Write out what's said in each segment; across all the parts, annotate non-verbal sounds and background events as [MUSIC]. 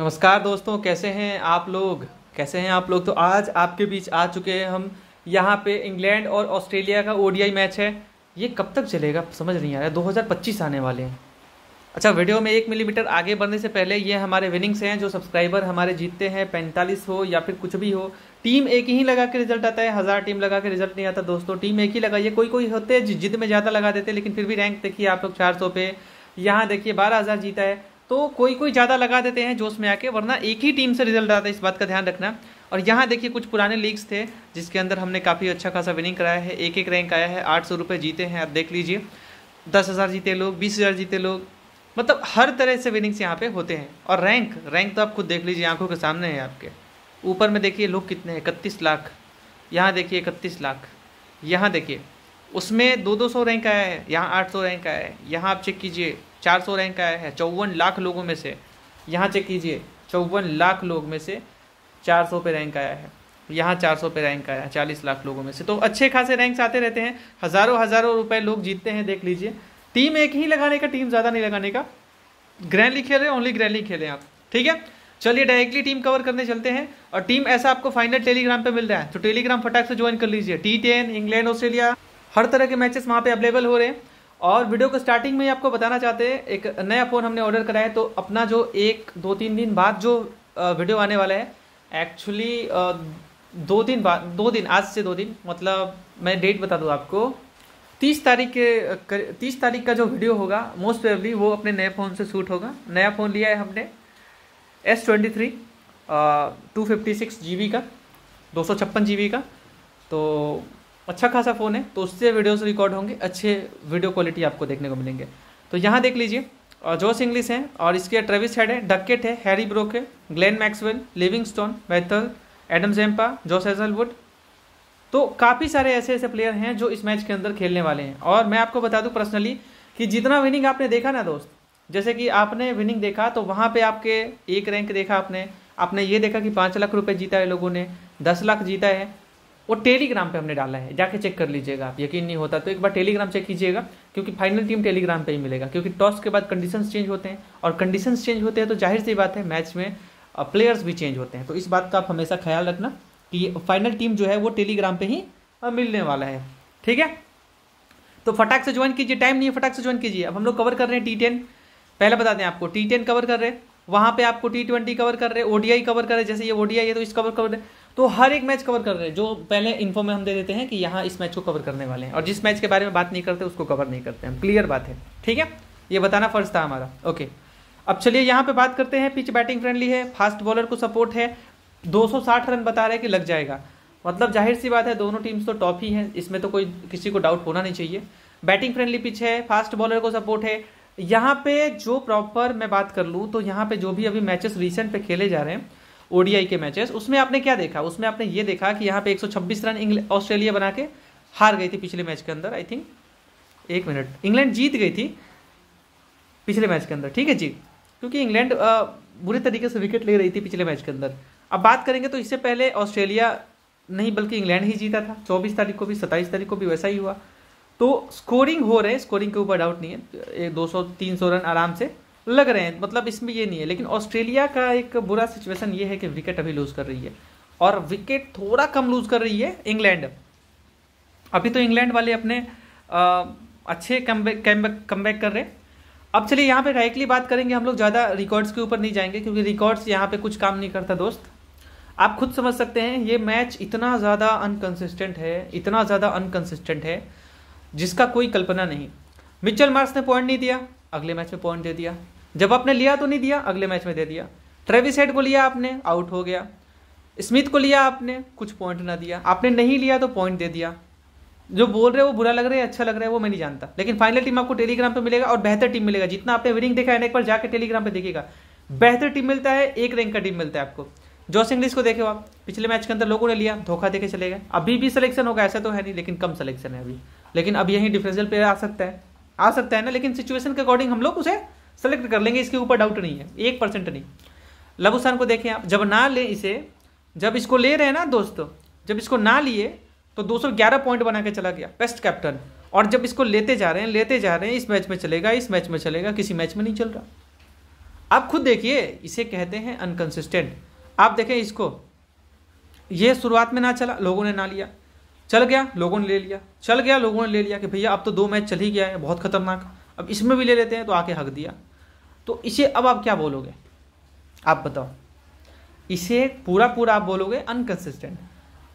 नमस्कार दोस्तों कैसे हैं आप लोग कैसे हैं आप लोग तो आज आपके बीच आ चुके हैं हम यहाँ पे इंग्लैंड और ऑस्ट्रेलिया का ओडीआई मैच है ये कब तक चलेगा समझ नहीं आ रहा है दो आने वाले हैं अच्छा वीडियो में एक मिलीमीटर आगे बढ़ने से पहले ये हमारे विनिंग्स हैं जो सब्सक्राइबर हमारे जीतते हैं पैंतालीस हो या फिर कुछ भी हो टीम एक ही लगा के रिजल्ट आता है हज़ार टीम लगा के रिजल्ट नहीं आता दोस्तों टीम एक ही लगाइए कोई कोई होते हैं जिद में ज़्यादा लगा देते हैं लेकिन फिर भी रैंक देखिए आप लोग चार पे यहाँ देखिए बारह जीता है तो कोई कोई ज़्यादा लगा देते हैं जोश में आके वरना एक ही टीम से रिजल्ट आता है इस बात का ध्यान रखना और यहाँ देखिए कुछ पुराने लीग्स थे जिसके अंदर हमने काफ़ी अच्छा खासा विनिंग कराया है एक एक रैंक आया है आठ सौ रुपये जीते हैं आप देख लीजिए दस हज़ार जीते लोग बीस हज़ार जीते लोग मतलब हर तरह से विनिंग्स यहाँ पे होते हैं और रैंक रैंक तो आप खुद देख लीजिए आंखों के सामने है आपके ऊपर में देखिए लोग कितने हैं इकतीस लाख यहाँ देखिए इकतीस लाख यहाँ देखिए उसमें दो दो सौ रैंक आया है यहाँ आठ सौ रैंक आया है यहाँ आप चेक कीजिए चार सौ रैंक आया है चौवन लाख लोगों में से यहाँ चेक कीजिए चौवन लाख लोग में से चार सौ पे रैंक आया है यहाँ चार सौ पे रैंक आया है चालीस लाख लोगों में से तो अच्छे खासे रैंक्स आते रहते हैं हज़ारों हज़ारों रुपए लोग जीतते हैं देख लीजिए टीम एक ही लगाने का टीम ज़्यादा नहीं लगाने का ग्रैंडली खेल रहे ओनली ग्रैंडली खेले आप ठीक है चलिए डायरेक्टली टीम कवर करने चलते हैं और टीम ऐसा आपको फाइनल टेलीग्राम पे मिल रहा है तो टेलीग्राम फटाक से ज्वाइन कर लीजिए टी टेन इंग्लैंड ऑस्ट्रेलिया हर तरह के मैचेस वहाँ पे अवेलेबल हो रहे हैं और वीडियो को स्टार्टिंग में ही आपको बताना चाहते हैं एक नया फ़ोन हमने ऑर्डर करा है तो अपना जो एक दो तीन दिन बाद जो वीडियो आने वाला है एक्चुअली दो दिन बाद दो दिन आज से दो दिन मतलब मैं डेट बता दूँ आपको तीस तारीख के तीस तारीख का जो वीडियो होगा मोस्ट प्रेबली वो अपने नए फ़ोन से शूट होगा नया फ़ोन लिया है हमने S twenty three two fifty six G B का दो सौ छप्पन जी बी का तो अच्छा खासा फ़ोन है तो उससे वीडियोस रिकॉर्ड होंगे अच्छे वीडियो क्वालिटी आपको देखने को मिलेंगे तो यहाँ देख लीजिए जोस इंग्लिश हैं और इसके ट्रेविस हेड है डकेट है हैरी ब्रोक है Glenn Maxwell stone Bethell Adam Zampa Josh Hazlewood तो काफ़ी सारे ऐसे ऐसे प्लेयर हैं जो इस मैच के अंदर खेलने वाले हैं और मैं आपको बता दूँ पर्सनली कि जितना विनिंग आपने देखा ना दोस्त जैसे कि आपने विनिंग देखा तो वहाँ पर आपके एक रैंक देखा आपने आपने ये देखा कि पाँच लाख रुपये जीता है लोगों ने दस लाख जीता है वो टेलीग्राम पे हमने डाला है जाके चेक कर लीजिएगा आप यकीन नहीं होता तो एक बार टेलीग्राम चेक कीजिएगा क्योंकि फाइनल टीम टेलीग्राम पे ही मिलेगा क्योंकि टॉस के बाद कंडीशंस चेंज होते हैं और कंडीशंस चेंज होते हैं तो जाहिर सी बात है मैच में प्लेयर्स भी चेंज होते हैं तो इस बात का आप हमेशा ख्याल रखना कि फाइनल टीम जो है वो टेलीग्राम पर ही मिलने वाला है ठीक है तो फटाक से ज्वाइन कीजिए टाइम नहीं है फटाक से ज्वाइन कीजिए अब हम लोग कवर कर रहे हैं टी टेन पहले बता दें आपको टी टेन कवर कर रहे हैं वहाँ पे आपको टी ट्वेंटी कवर कर रहे हैं ओडीआई कवर कर रहे हैं जैसे ये ओडीआई है तो इस कवर कवर तो हर एक मैच कवर कर रहे हैं जो पहले इन्फो में हम दे देते हैं कि यहाँ इस मैच को कवर करने वाले हैं और जिस मैच के बारे में बात नहीं करते उसको कवर नहीं करते हम क्लियर बात है ठीक है ये बताना फर्ज था हमारा ओके अब चलिए यहाँ पे बात करते हैं पिच बैटिंग फ्रेंडली है फास्ट बॉलर को सपोर्ट है 260 रन बता रहे हैं कि लग जाएगा मतलब जाहिर सी बात है दोनों टीम्स तो टॉप ही हैं इसमें तो कोई किसी को डाउट होना नहीं चाहिए बैटिंग फ्रेंडली पिच है फास्ट बॉलर को सपोर्ट है यहाँ पे जो प्रॉपर मैं बात कर लूँ तो यहाँ पे जो भी अभी मैचेस रिसेंट पे खेले जा रहे हैं ओडीआई के मैचेस उसमें आपने क्या देखा उसमें आपने ये देखा कि यहाँ पे 126 रन ऑस्ट्रेलिया बना के हार गई थी पिछले मैच के अंदर आई थिंक एक मिनट इंग्लैंड जीत गई थी पिछले मैच के अंदर ठीक है जी क्योंकि इंग्लैंड बुरे तरीके से विकेट ले रही थी पिछले मैच के अंदर अब बात करेंगे तो इससे पहले ऑस्ट्रेलिया नहीं बल्कि इंग्लैंड ही जीता था चौबीस तारीख को भी सत्ताईस तारीख को भी वैसा ही हुआ तो स्कोरिंग हो रहे स्कोरिंग के ऊपर डाउट नहीं है दो सौ तीन सौ रन आराम से लग रहे हैं मतलब इसमें ये नहीं है लेकिन ऑस्ट्रेलिया का एक बुरा सिचुएशन ये है कि विकेट अभी लूज कर रही है और विकेट थोड़ा कम लूज कर रही है इंग्लैंड अभी तो इंग्लैंड वाले अपने आ, अच्छे कम बैक कम बैक कर रहे हैं अब चलिए यहाँ पे डायरेक्टली बात करेंगे हम लोग ज़्यादा रिकॉर्ड्स के ऊपर नहीं जाएंगे क्योंकि रिकॉर्ड्स यहाँ पे कुछ काम नहीं करता दोस्त आप खुद समझ सकते हैं ये मैच इतना ज़्यादा अनकंसिस्टेंट है इतना ज़्यादा अनकंसिस्टेंट है जिसका कोई कल्पना नहीं मिचल मार्स ने पॉइंट नहीं दिया अगले मैच में पॉइंट दे दिया जब आपने लिया तो नहीं दिया अगले मैच में दे दिया ट्रेविस हेड को लिया आपने आउट हो गया स्मिथ को लिया आपने कुछ पॉइंट ना दिया आपने नहीं लिया तो पॉइंट दे दिया जो बोल रहे हो वो बुरा लग रहा है अच्छा लग रहा है वो मैं नहीं जानता लेकिन फाइनल टीम आपको टेलीग्राम पे मिलेगा और बेहतर टीम मिलेगा जितना आपने विनिंग देखा है एक बार जाकर टेलीग्राम पे देखेगा बेहतर टीम मिलता है एक रैंक का टीम मिलता है आपको जॉस इंग्लिश को देखे आप पिछले मैच के अंदर लोगों ने लिया धोखा देखे चले गए अभी भी सिलेक्शन होगा ऐसा तो है नहीं लेकिन कम सिलेक्शन है अभी लेकिन अब यही डिफरेंशियल प्लेयर आ सकता है आ सकता है ना लेकिन सिचुएशन के अकॉर्डिंग हम लोग उसे सेलेक्ट कर लेंगे इसके ऊपर डाउट नहीं है एक परसेंट नहीं लबुसान को देखें आप जब ना लें इसे जब इसको ले रहे हैं ना दोस्तों जब इसको ना लिए तो 211 पॉइंट बना के चला गया बेस्ट कैप्टन और जब इसको लेते जा रहे हैं लेते जा रहे हैं इस मैच में चलेगा इस मैच में चलेगा किसी मैच में नहीं चल रहा आप खुद देखिए इसे कहते हैं अनकंसिस्टेंट आप देखें इसको ये शुरुआत में ना चला लोगों ने ना लिया चल गया लोगों ने ले लिया चल गया लोगों ने ले लिया कि भैया अब तो दो मैच चल ही गया है बहुत खतरनाक अब इसमें भी ले लेते हैं तो आके हक दिया तो इसे अब आप क्या बोलोगे आप बताओ इसे पूरा पूरा आप बोलोगे अनकंसिस्टेंट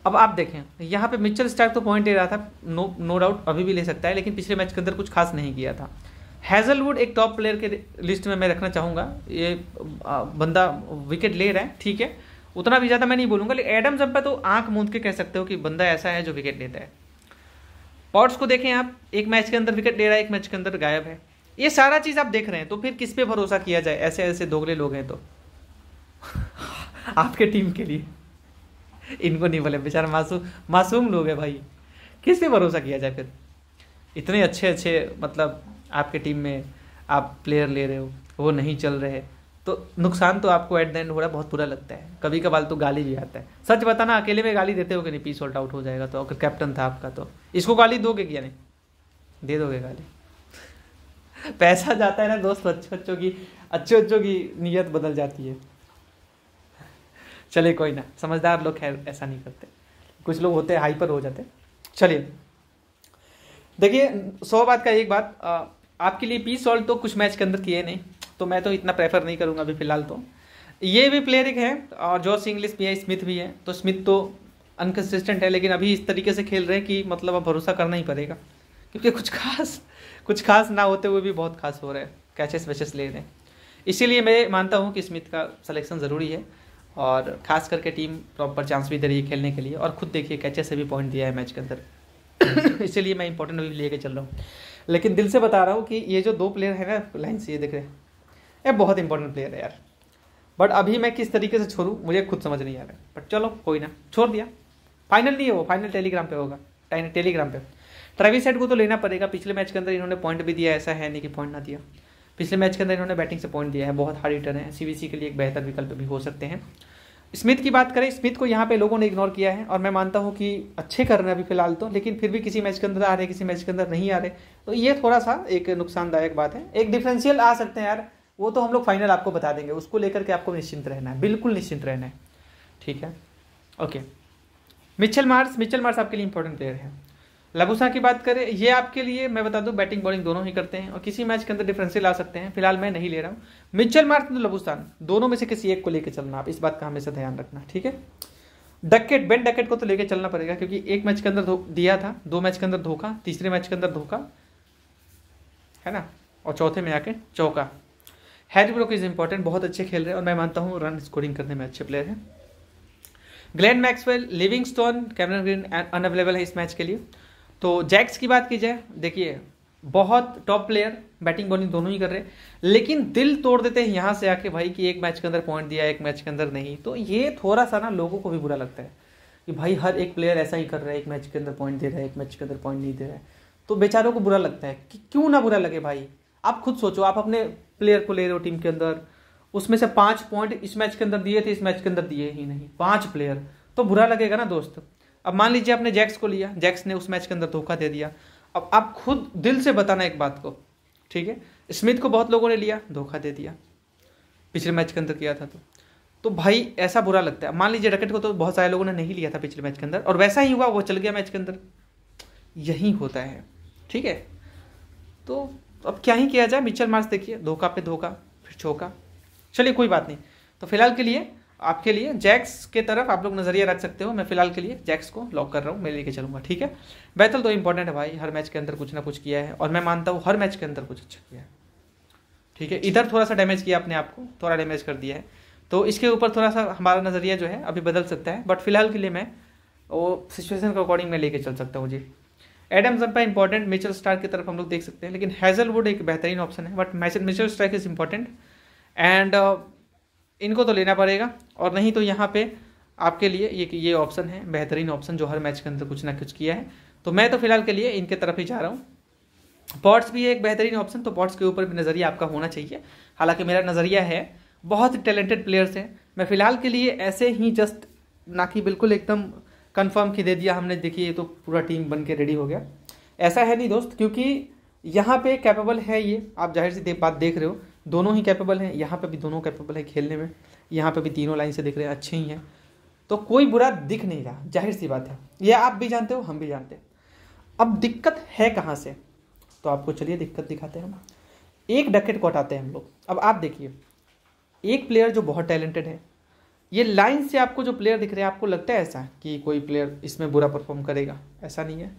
अब आप देखें यहाँ पे मिचल स्टार्क तो पॉइंट ले रहा था नो नो डाउट अभी भी ले सकता है लेकिन पिछले मैच के अंदर कुछ खास नहीं किया था हैजलवुड एक टॉप प्लेयर के लिस्ट में मैं रखना चाहूँगा ये बंदा विकेट ले रहा है ठीक है उतना भी ज़्यादा मैं नहीं बोलूँगा लेकिन एडम जब तो आंख मूंद के कह सकते हो कि बंदा ऐसा है जो विकेट लेता है पॉट्स को देखें आप एक मैच के अंदर विकेट ले रहा है एक मैच के अंदर गायब है ये सारा चीज आप देख रहे हैं तो फिर किस पे भरोसा किया जाए ऐसे ऐसे दोगले लोग हैं तो [LAUGHS] आपके टीम के लिए इनको नहीं बोले बेचारा मासूम मासूम लोग है भाई किस पे भरोसा किया जाए फिर इतने अच्छे अच्छे मतलब आपके टीम में आप प्लेयर ले रहे हो वो नहीं चल रहे तो नुकसान तो आपको एट द एंड हो रहा है बहुत बुरा लगता है कभी कभार तो गाली भी आता है सच बताना अकेले में गाली देते हो कि नहीं पीस ऑल्ट आउट हो जाएगा तो अगर कैप्टन था आपका तो इसको गाली दोगे क्या नहीं दे दोगे गाली पैसा जाता है ना दोस्त अच्छे अच्छों की अच्छे अच्छों की नीयत बदल जाती है चलिए कोई ना समझदार लोग खैर ऐसा नहीं करते कुछ लोग होते हाइपर हो जाते चलिए देखिए सौ बात का एक बात आपके लिए पी सॉल्व तो कुछ मैच के अंदर किए नहीं तो मैं तो इतना प्रेफर नहीं करूंगा अभी फिलहाल तो ये भी प्लेयर एक है और जो इंग्लिश भी है स्मिथ भी है तो स्मिथ तो अनकंसिस्टेंट है लेकिन अभी इस तरीके से खेल रहे हैं कि मतलब अब भरोसा करना ही पड़ेगा क्योंकि कुछ खास कुछ खास ना होते हुए भी बहुत खास हो रहे हैं कैचेस वैचेस ले रहे हैं इसीलिए मैं मानता हूँ कि स्मिथ का सलेक्शन ज़रूरी है और खास करके टीम प्रॉपर चांस भी दे रही है खेलने के लिए और खुद देखिए कैचे से भी पॉइंट दिया है मैच के अंदर [COUGHS] इसीलिए मैं इंपॉर्टेंट भी लेके चल रहा हूँ लेकिन दिल से बता रहा हूँ कि ये जो दो प्लेयर है ना लाइन से ये देख रहे हैं ये बहुत इंपॉर्टेंट प्लेयर है यार बट अभी मैं किस तरीके से छोड़ूँ मुझे खुद समझ नहीं आ रहा है बट चलो कोई ना छोड़ दिया फाइनल नहीं है वो फाइनल टेलीग्राम पे होगा टेलीग्राम पे ट्रेविस हेड को तो लेना पड़ेगा पिछले मैच के अंदर इन्होंने पॉइंट भी दिया ऐसा है नहीं कि पॉइंट ना दिया पिछले मैच के अंदर इन्होंने बैटिंग से पॉइंट दिया है बहुत हार्ड हिटर है सीबीसी के लिए एक बेहतर विकल्प भी हो सकते हैं स्मिथ की बात करें स्मिथ को यहाँ पे लोगों ने इग्नोर किया है और मैं मानता हूँ कि अच्छे कर रहे हैं अभी फिलहाल तो लेकिन फिर भी किसी मैच के अंदर आ रहे किसी मैच के अंदर नहीं आ रहे तो ये थोड़ा सा एक नुकसानदायक बात है एक डिफरेंशियल आ सकते हैं यार वो तो हम लोग फाइनल आपको बता देंगे उसको लेकर के आपको निश्चिंत रहना है बिल्कुल निश्चिंत रहना है ठीक है okay Mitchell Marsh Mitchell Marsh आपके लिए इंपॉर्टेंट प्लेयर है लघुसा की बात करें ये आपके लिए मैं बता दूं बैटिंग बॉलिंग दोनों ही करते हैं और किसी मैच के अंदर डिफरेंशियल ला सकते हैं फिलहाल मैं नहीं ले रहा हूँ मिचल मार्टिन तो दोनों में से किसी एक को लेकर चलना आप इस बात का हमेशा ध्यान रखना ठीक है डकेट बेन डकेट को तो लेकर चलना पड़ेगा क्योंकि एक मैच के अंदर दिया था दो मैच के अंदर धोखा तीसरे मैच के अंदर धोखा है ना और चौथे में आके चौका हैरी ब्रोक इज इंपॉर्टेंट बहुत अच्छे खेल रहे हैं और मैं मानता हूँ रन स्कोरिंग करने में अच्छे प्लेयर हैं Glenn Maxwell Livingstone Cameron Green unavailable है इस मैच के लिए तो जैक्स की बात की जाए देखिए बहुत टॉप प्लेयर बैटिंग बॉलिंग दोनों ही कर रहे हैं लेकिन दिल तोड़ देते हैं यहाँ से आके भाई कि एक मैच के अंदर पॉइंट दिया एक मैच के अंदर नहीं तो ये थोड़ा सा ना लोगों को भी बुरा लगता है कि भाई हर एक प्लेयर ऐसा ही कर रहा है एक मैच के अंदर पॉइंट दे रहा है एक मैच के अंदर पॉइंट नहीं दे रहा है तो बेचारों को बुरा लगता है कि क्यों ना बुरा लगे भाई आप खुद सोचो आप अपने प्लेयर को ले रहे हो टीम के अंदर उसमें से पाँच पॉइंट इस मैच के अंदर दिए थे इस मैच के अंदर दिए ही नहीं पाँच प्लेयर तो बुरा लगेगा ना दोस्त अब मान लीजिए आपने जैक्स को लिया जैक्स ने उस मैच के अंदर धोखा दे दिया अब आप खुद दिल से बताना एक बात को ठीक है स्मिथ को बहुत लोगों ने लिया धोखा दे दिया पिछले मैच के अंदर किया था तो तो भाई ऐसा बुरा लगता है मान लीजिए रकेट को तो बहुत सारे लोगों ने नहीं लिया था पिछले मैच के अंदर और वैसा ही हुआ वो चल गया मैच के अंदर यही होता है ठीक है तो अब क्या ही किया जाए मिचल मार्च देखिए धोखा पे धोखा फिर छोका चलिए कोई बात नहीं तो फिलहाल के लिए आपके लिए जैक्स के तरफ आप लोग नजरिया रख सकते हो मैं फिलहाल के लिए जैक्स को लॉक कर रहा हूँ मैं लेके चलूंगा ठीक है बैतल तो इंपॉर्टेंट है भाई हर मैच के अंदर कुछ ना कुछ किया है और मैं मानता हूँ हर मैच के अंदर कुछ अच्छा किया है ठीक है इधर थोड़ा सा डैमेज किया अपने आपको थोड़ा डैमेज कर दिया है तो इसके ऊपर थोड़ा सा हमारा नज़रिया जो है अभी बदल सकता है बट फिलहाल के लिए मैं वो सिचुएशन के अकॉर्डिंग में लेके चल सकता हूँ जी Adam Zampa important Mitchell Starc की तरफ हम लोग देख सकते हैं लेकिन हैजलवुड एक बेहतरीन ऑप्शन है but Mitchell Starc is important and इनको तो लेना पड़ेगा और नहीं तो यहाँ पे आपके लिए ये ये ऑप्शन है बेहतरीन ऑप्शन जो हर मैच के अंदर कुछ ना कुछ किया है तो मैं तो फिलहाल के लिए इनके तरफ ही जा रहा हूँ पॉट्स भी है एक बेहतरीन ऑप्शन तो पॉट्स के ऊपर भी नज़रिया आपका होना चाहिए हालांकि मेरा नज़रिया है बहुत टैलेंटेड प्लेयर्स हैं मैं फ़िलहाल के लिए ऐसे ही जस्ट ना कि बिल्कुल एकदम कन्फर्म की दे दिया हमने देखिए तो पूरा टीम बन के रेडी हो गया ऐसा है नहीं दोस्त क्योंकि यहाँ पे कैपेबल है ये आप जाहिर सी बात देख रहे हो दोनों ही कैपेबल हैं यहाँ पे भी दोनों कैपेबल है खेलने में यहाँ पे भी तीनों लाइन से दिख रहे हैं अच्छे ही हैं तो कोई बुरा दिख नहीं रहा जाहिर सी बात है यह आप भी जानते हो हम भी जानते हैं अब दिक्कत है कहाँ से तो आपको चलिए दिक्कत दिखाते हैं हम एक डकेट कौटाते हैं हम लोग अब आप देखिए एक प्लेयर जो बहुत टैलेंटेड है ये लाइन से आपको जो प्लेयर दिख रहे हैं आपको लगता है ऐसा कि कोई प्लेयर इसमें बुरा परफॉर्म करेगा ऐसा नहीं है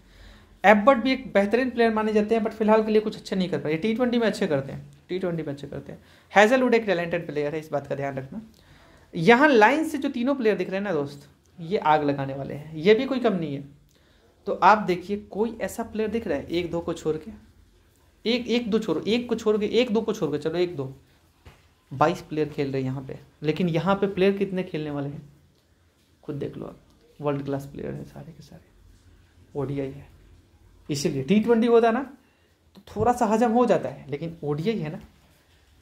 एबर्ट भी एक बेहतरीन प्लेयर माने जाते हैं बट फिलहाल के लिए कुछ अच्छा नहीं कर पाए टी ट्वेंटी में अच्छे करते हैं टी ट्वेंटी में अच्छे करते हैं हैजलवुड एक टैलेंटेड प्लेयर है इस बात का ध्यान रखना यहाँ लाइन से जो तीनों प्लेयर दिख रहे हैं ना दोस्त ये आग लगाने वाले हैं ये भी कोई कम नहीं है तो आप देखिए कोई ऐसा प्लेयर दिख रहा है एक दो को छोड़ के एक एक दो छोड़ एक को छोड़ के एक दो को छोड़ के चलो एक दो बाईस प्लेयर खेल रहे हैं यहाँ पे लेकिन यहाँ पे प्लेयर कितने खेलने वाले हैं खुद देख लो आप वर्ल्ड क्लास प्लेयर हैं सारे के सारे ओडीआई है इसीलिए टी ट्वेंटी होता है ना तो थोड़ा सा हजम हो जाता है लेकिन ओडीआई है ना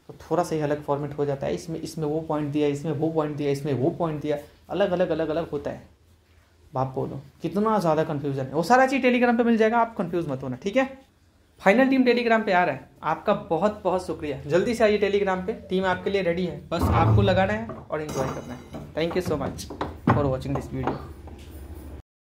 तो थोड़ा सा ही अलग फॉर्मेट हो जाता है इसमें इसमें वो पॉइंट दिया इसमें वो पॉइंट दिया इसमें वो पॉइंट दिया अलग अलग अलग अलग होता है बाप बोलो कितना ज़्यादा कन्फ्यूजन है वो सारा चीज़ टेलीग्राम पर मिल जाएगा आप कन्फ्यूज मत होना ठीक है फाइनल टीम टेलीग्राम पे आ रहा है आपका बहुत बहुत शुक्रिया जल्दी से आइए टेलीग्राम पे टीम आपके लिए रेडी है बस आपको लगाना है और इन्जॉय करना है thank you so much for watching this video